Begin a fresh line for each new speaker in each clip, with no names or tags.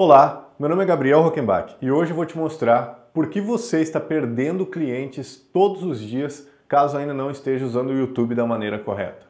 Olá, meu nome é Gabriel Rockenbach e hoje eu vou te mostrar por que você está perdendo clientes todos os dias caso ainda não esteja usando o YouTube da maneira correta.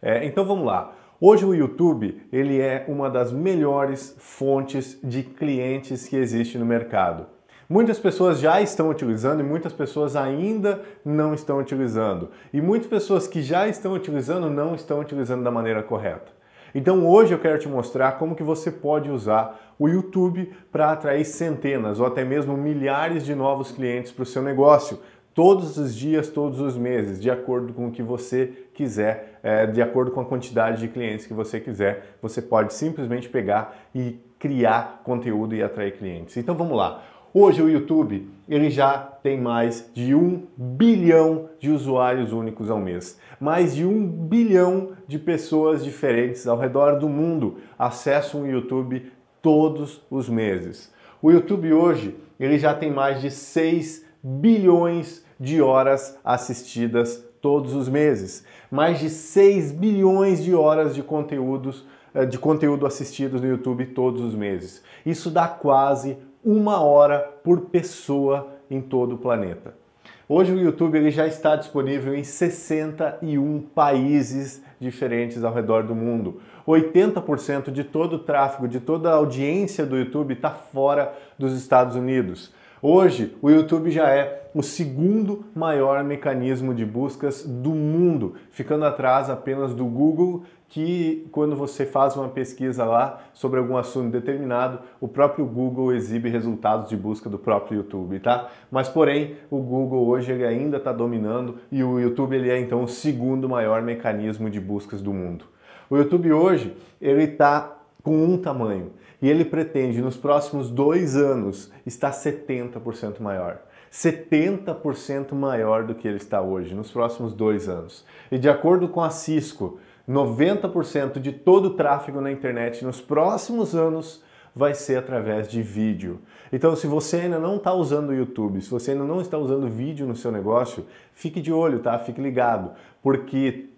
É, então vamos lá. Hoje o YouTube ele é uma das melhores fontes de clientes que existe no mercado. Muitas pessoas já estão utilizando e muitas pessoas ainda não estão utilizando. E muitas pessoas que já estão utilizando não estão utilizando da maneira correta. Então hoje eu quero te mostrar como que você pode usar o YouTube para atrair centenas ou até mesmo milhares de novos clientes para o seu negócio todos os dias, todos os meses, de acordo com o que você quiser, é, de acordo com a quantidade de clientes que você quiser, você pode simplesmente pegar e criar conteúdo e atrair clientes. Então vamos lá. Hoje o YouTube ele já tem mais de um bilhão de usuários únicos ao mês. Mais de um bilhão de pessoas diferentes ao redor do mundo acessam o YouTube todos os meses. O YouTube hoje ele já tem mais de 6 bilhões de horas assistidas todos os meses. Mais de 6 bilhões de horas de conteúdos eh, de conteúdo assistidos no YouTube todos os meses. Isso dá quase uma hora por pessoa em todo o planeta. Hoje o YouTube ele já está disponível em 61 países diferentes ao redor do mundo. 80% de todo o tráfego, de toda a audiência do YouTube está fora dos Estados Unidos. Hoje, o YouTube já é o segundo maior mecanismo de buscas do mundo, ficando atrás apenas do Google, que quando você faz uma pesquisa lá sobre algum assunto determinado, o próprio Google exibe resultados de busca do próprio YouTube, tá? Mas porém, o Google hoje ele ainda está dominando e o YouTube ele é então o segundo maior mecanismo de buscas do mundo. O YouTube hoje ele está com um tamanho. E ele pretende, nos próximos dois anos, estar 70% maior. 70% maior do que ele está hoje, nos próximos dois anos. E de acordo com a Cisco, 90% de todo o tráfego na internet nos próximos anos vai ser através de vídeo. Então, se você ainda não está usando o YouTube, se você ainda não está usando vídeo no seu negócio, fique de olho, tá? Fique ligado, porque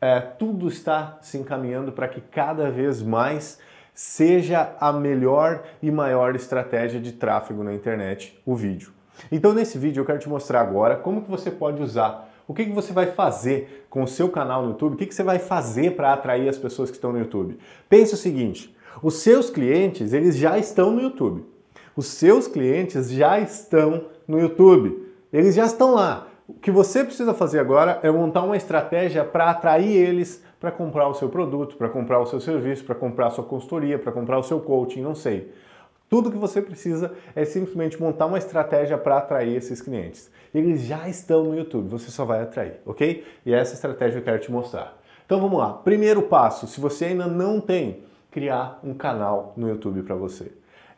é, tudo está se encaminhando para que cada vez mais seja a melhor e maior estratégia de tráfego na internet, o vídeo. Então nesse vídeo eu quero te mostrar agora como que você pode usar, o que, que você vai fazer com o seu canal no YouTube, o que, que você vai fazer para atrair as pessoas que estão no YouTube. Pensa o seguinte, os seus clientes eles já estão no YouTube, os seus clientes já estão no YouTube, eles já estão lá. O que você precisa fazer agora é montar uma estratégia para atrair eles para comprar o seu produto, para comprar o seu serviço, para comprar a sua consultoria, para comprar o seu coaching, não sei. Tudo que você precisa é simplesmente montar uma estratégia para atrair esses clientes. Eles já estão no YouTube, você só vai atrair, ok? E é essa estratégia eu quero te mostrar. Então vamos lá. Primeiro passo, se você ainda não tem, criar um canal no YouTube para você.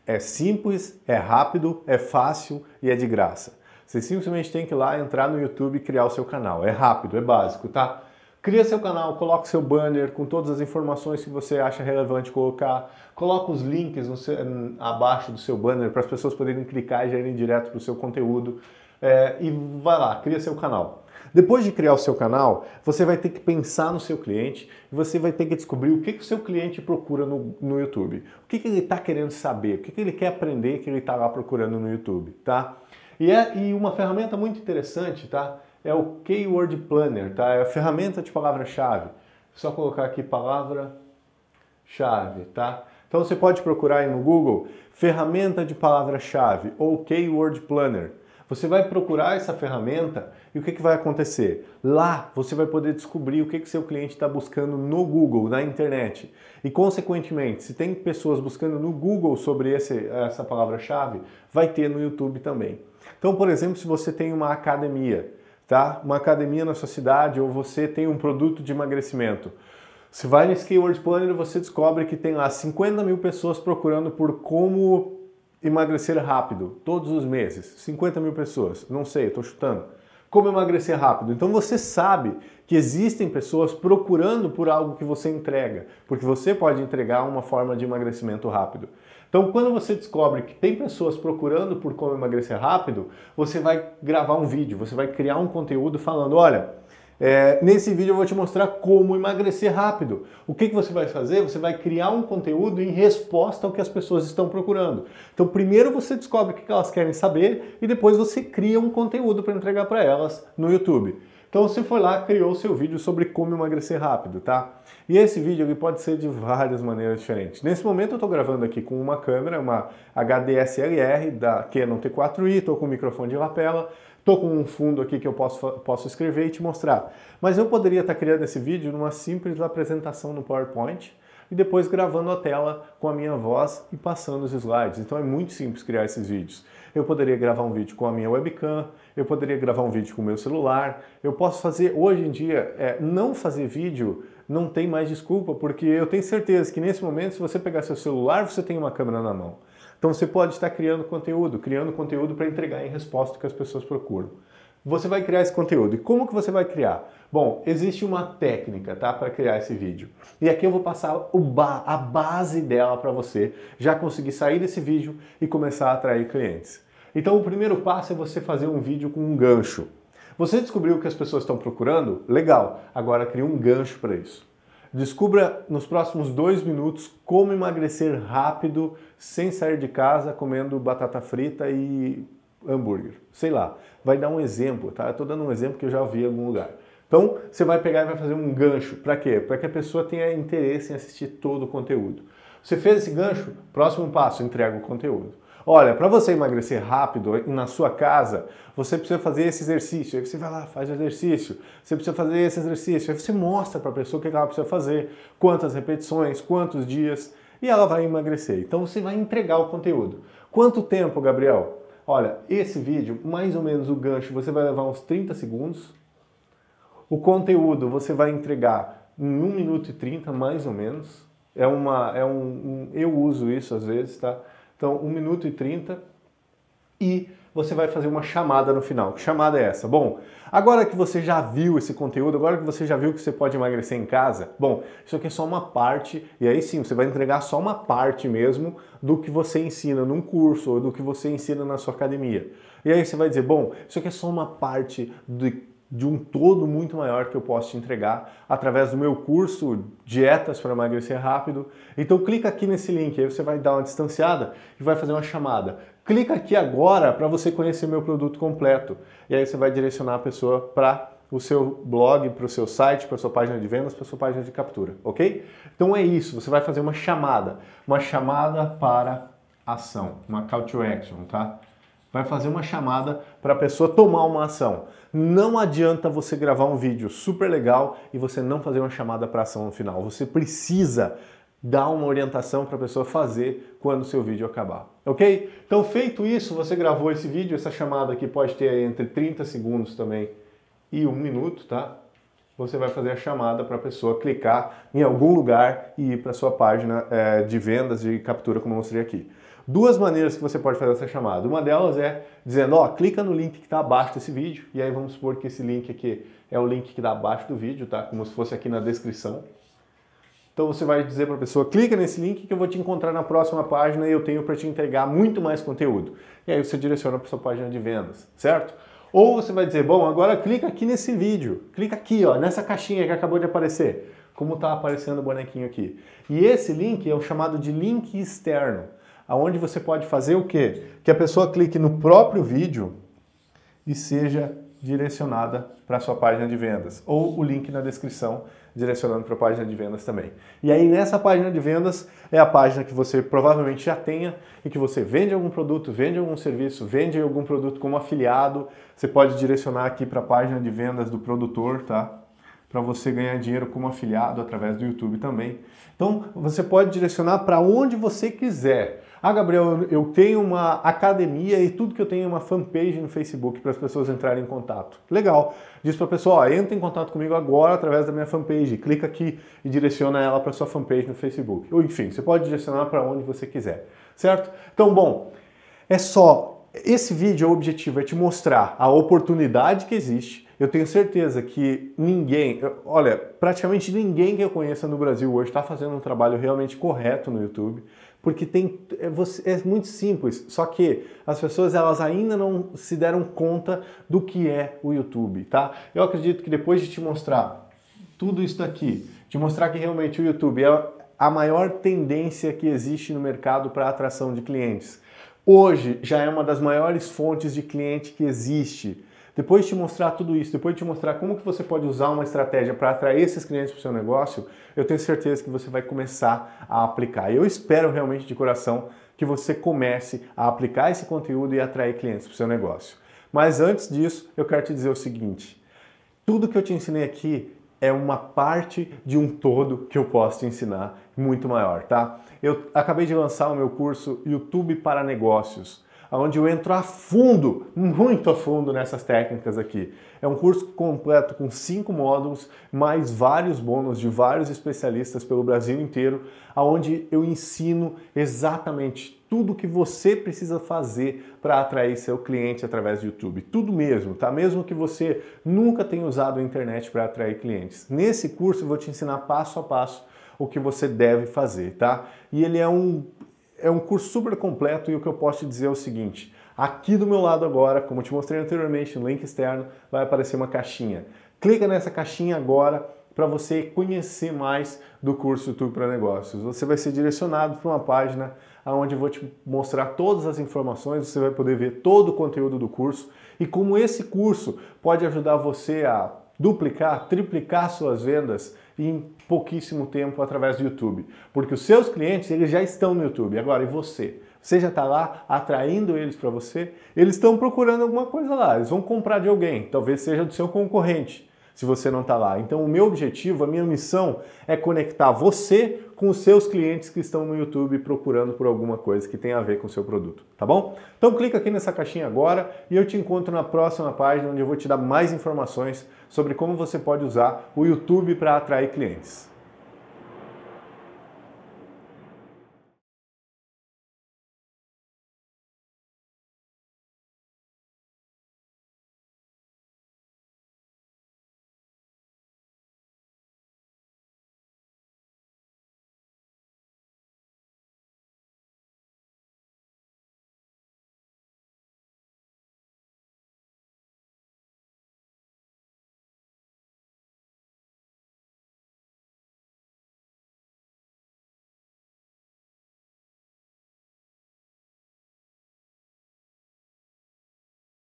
É simples, é rápido, é fácil e é de graça. Você simplesmente tem que ir lá, entrar no YouTube e criar o seu canal. É rápido, é básico, tá? Cria seu canal, coloca seu banner com todas as informações que você acha relevante colocar, coloca os links seu, abaixo do seu banner para as pessoas poderem clicar e já irem direto para o seu conteúdo. É, e vai lá, cria seu canal. Depois de criar o seu canal, você vai ter que pensar no seu cliente e você vai ter que descobrir o que, que o seu cliente procura no, no YouTube. O que, que ele está querendo saber, o que, que ele quer aprender que ele está lá procurando no YouTube, tá? E, é, e uma ferramenta muito interessante, tá? É o Keyword Planner, tá? É a ferramenta de palavra-chave. Só colocar aqui palavra-chave, tá? Então você pode procurar aí no Google ferramenta de palavra-chave ou Keyword Planner. Você vai procurar essa ferramenta e o que, que vai acontecer? Lá você vai poder descobrir o que, que seu cliente está buscando no Google, na internet. E, consequentemente, se tem pessoas buscando no Google sobre esse, essa palavra-chave, vai ter no YouTube também. Então, por exemplo, se você tem uma academia, tá? Uma academia na sua cidade ou você tem um produto de emagrecimento. Se vai no Keyword Planner você descobre que tem lá 50 mil pessoas procurando por como emagrecer rápido, todos os meses, 50 mil pessoas, não sei, estou chutando. Como emagrecer rápido? Então você sabe que existem pessoas procurando por algo que você entrega, porque você pode entregar uma forma de emagrecimento rápido. Então, quando você descobre que tem pessoas procurando por como emagrecer rápido, você vai gravar um vídeo, você vai criar um conteúdo falando: olha, é, nesse vídeo eu vou te mostrar como emagrecer rápido. O que, que você vai fazer? Você vai criar um conteúdo em resposta ao que as pessoas estão procurando. Então, primeiro você descobre o que elas querem saber e depois você cria um conteúdo para entregar para elas no YouTube. Então você foi lá, criou seu vídeo sobre como emagrecer rápido, tá? E esse vídeo ele pode ser de várias maneiras diferentes. Nesse momento eu estou gravando aqui com uma câmera, uma HDSLR da Canon T4i, estou com o microfone de lapela, Estou com um fundo aqui que eu posso, posso escrever e te mostrar. Mas eu poderia estar tá criando esse vídeo numa simples apresentação no PowerPoint e depois gravando a tela com a minha voz e passando os slides. Então é muito simples criar esses vídeos. Eu poderia gravar um vídeo com a minha webcam, eu poderia gravar um vídeo com o meu celular, eu posso fazer, hoje em dia, é, não fazer vídeo não tem mais desculpa, porque eu tenho certeza que nesse momento, se você pegar seu celular, você tem uma câmera na mão. Então você pode estar criando conteúdo, criando conteúdo para entregar em resposta que as pessoas procuram. Você vai criar esse conteúdo. E como que você vai criar? Bom, existe uma técnica, tá, para criar esse vídeo. E aqui eu vou passar ba a base dela para você já conseguir sair desse vídeo e começar a atrair clientes. Então o primeiro passo é você fazer um vídeo com um gancho. Você descobriu o que as pessoas estão procurando? Legal. Agora cria um gancho para isso. Descubra nos próximos dois minutos como emagrecer rápido sem sair de casa comendo batata frita e hambúrguer. Sei lá, vai dar um exemplo, tá? Eu tô dando um exemplo que eu já vi em algum lugar. Então, você vai pegar e vai fazer um gancho. Para quê? Para que a pessoa tenha interesse em assistir todo o conteúdo. Você fez esse gancho, próximo passo, entrega o conteúdo. Olha, para você emagrecer rápido na sua casa, você precisa fazer esse exercício. Aí você vai lá, faz o exercício. Você precisa fazer esse exercício. Aí você mostra para a pessoa o que ela precisa fazer, quantas repetições, quantos dias, e ela vai emagrecer. Então você vai entregar o conteúdo. Quanto tempo, Gabriel? Olha, esse vídeo, mais ou menos o gancho, você vai levar uns 30 segundos. O conteúdo você vai entregar em 1 minuto e 30, mais ou menos. É uma, é um, um eu uso isso às vezes, tá? Então, 1 minuto e 30 e você vai fazer uma chamada no final. Que chamada é essa? Bom, agora que você já viu esse conteúdo, agora que você já viu que você pode emagrecer em casa, bom, isso aqui é só uma parte, e aí sim, você vai entregar só uma parte mesmo do que você ensina num curso ou do que você ensina na sua academia. E aí você vai dizer, bom, isso aqui é só uma parte de de um todo muito maior que eu posso te entregar através do meu curso Dietas para Emagrecer Rápido. Então clica aqui nesse link, aí você vai dar uma distanciada e vai fazer uma chamada. Clica aqui agora para você conhecer meu produto completo. E aí você vai direcionar a pessoa para o seu blog, para o seu site, para a sua página de vendas, para a sua página de captura, ok? Então é isso, você vai fazer uma chamada, uma chamada para ação, uma call to action, tá? vai fazer uma chamada para a pessoa tomar uma ação. Não adianta você gravar um vídeo super legal e você não fazer uma chamada para ação no final. Você precisa dar uma orientação para a pessoa fazer quando o seu vídeo acabar, ok? Então, feito isso, você gravou esse vídeo, essa chamada aqui pode ter entre 30 segundos também e um minuto, tá? você vai fazer a chamada para a pessoa clicar em algum lugar e ir para a sua página é, de vendas e captura, como eu mostrei aqui. Duas maneiras que você pode fazer essa chamada. Uma delas é dizendo, ó, clica no link que está abaixo desse vídeo, e aí vamos supor que esse link aqui é o link que está abaixo do vídeo, tá? Como se fosse aqui na descrição. Então você vai dizer para a pessoa, clica nesse link que eu vou te encontrar na próxima página e eu tenho para te entregar muito mais conteúdo. E aí você direciona para sua página de vendas, certo? Ou você vai dizer, bom, agora clica aqui nesse vídeo, clica aqui, ó, nessa caixinha que acabou de aparecer, como está aparecendo o bonequinho aqui. E esse link é o chamado de link externo, aonde você pode fazer o quê? Que a pessoa clique no próprio vídeo e seja direcionada para a sua página de vendas, ou o link na descrição direcionando para a página de vendas também. E aí nessa página de vendas é a página que você provavelmente já tenha e que você vende algum produto, vende algum serviço, vende algum produto como afiliado, você pode direcionar aqui para a página de vendas do produtor, tá? Para você ganhar dinheiro como afiliado através do YouTube também. Então, você pode direcionar para onde você quiser. Ah, Gabriel, eu tenho uma academia e tudo que eu tenho é uma fanpage no Facebook para as pessoas entrarem em contato. Legal. Diz para a pessoa, ó, entra em contato comigo agora através da minha fanpage. Clica aqui e direciona ela para sua fanpage no Facebook. Ou enfim, você pode direcionar para onde você quiser. Certo? Então, bom, é só esse vídeo, o objetivo é te mostrar a oportunidade que existe. Eu tenho certeza que ninguém, olha, praticamente ninguém que eu conheça no Brasil hoje está fazendo um trabalho realmente correto no YouTube porque tem é, é muito simples, só que as pessoas elas ainda não se deram conta do que é o YouTube, tá? Eu acredito que depois de te mostrar tudo isso aqui te mostrar que realmente o YouTube é a maior tendência que existe no mercado para atração de clientes. Hoje já é uma das maiores fontes de cliente que existe. Depois de te mostrar tudo isso, depois de te mostrar como que você pode usar uma estratégia para atrair esses clientes para o seu negócio, eu tenho certeza que você vai começar a aplicar. Eu espero realmente de coração que você comece a aplicar esse conteúdo e atrair clientes para o seu negócio. Mas antes disso, eu quero te dizer o seguinte: tudo que eu te ensinei aqui é uma parte de um todo que eu posso te ensinar muito maior, tá? Eu acabei de lançar o meu curso YouTube para Negócios onde eu entro a fundo, muito a fundo nessas técnicas aqui. É um curso completo com cinco módulos, mais vários bônus de vários especialistas pelo Brasil inteiro, aonde eu ensino exatamente tudo que você precisa fazer para atrair seu cliente através do YouTube. Tudo mesmo, tá? Mesmo que você nunca tenha usado a internet para atrair clientes. Nesse curso eu vou te ensinar passo a passo o que você deve fazer, tá? E ele é um é um curso super completo e o que eu posso te dizer é o seguinte: aqui do meu lado agora, como eu te mostrei anteriormente no link externo, vai aparecer uma caixinha. Clica nessa caixinha agora para você conhecer mais do curso YouTube para Negócios. Você vai ser direcionado para uma página onde eu vou te mostrar todas as informações, você vai poder ver todo o conteúdo do curso e como esse curso pode ajudar você a duplicar, triplicar suas vendas em pouquíssimo tempo através do YouTube, porque os seus clientes eles já estão no YouTube. Agora, e você? Você já está lá atraindo eles para você? Eles estão procurando alguma coisa lá, eles vão comprar de alguém, talvez seja do seu concorrente, se você não está lá. Então, o meu objetivo, a minha missão é conectar você com os seus clientes que estão no YouTube procurando por alguma coisa que tenha a ver com o seu produto, tá bom? Então clica aqui nessa caixinha agora e eu te encontro na próxima página onde eu vou te dar mais informações sobre como você pode usar o YouTube para atrair clientes.